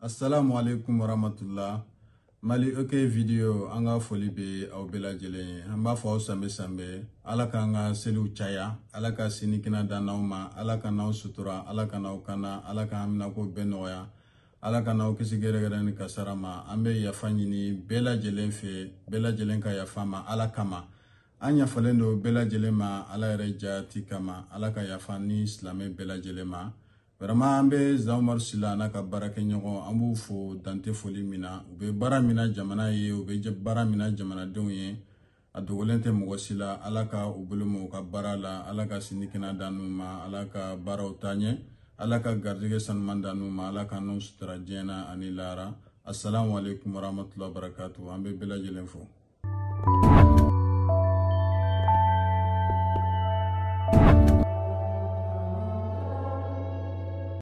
assalamu alaikum warahmatullah mali ok video an ka foli bɛ aw bɛɛ lajɛlen ye an b'a fɔ aw sanbɛ sanbɛ ala k'an ka seliw caya ala ka sini kɛnɛ da n'aw ma ala ka n'aw sutura ala ka n'aw kanda ala ka haminako bɛɛ nɔgɔya ala ka n'aw kisi gɛrɛgɛrɛ ni kasara ma an bɛ yafa ɲini bɛɛ lajɛlen fɛ bɛɛ lajɛlen ka yafa ma ala kama an yafalen don bɛɛ lajɛlen ma ala yɛrɛ jati kama ala ka yafa ni silamɛ bɛɛ lajɛlen ma vraiment an bɛ zamar sila n'a ka baarakɛɲɔgɔn an b'u fo dante foli min na u bɛ baara min na jamana ye u bɛ baara min na jamanadenw ye a dogolen tɛ mɔgɔ si la ala ka u bolo ma u ka baara la ala ka sini kɛnɛ dan n'u ma ala ka baaraw taa ɲɛ ala ka garijɛgɛ sanuman dan n'u ma ala ka n'u sutura diɲɛ na ani lahara asalamu aleykum warahmatulahi wabarakatu an bɛ bɛɛ lajɛlen fo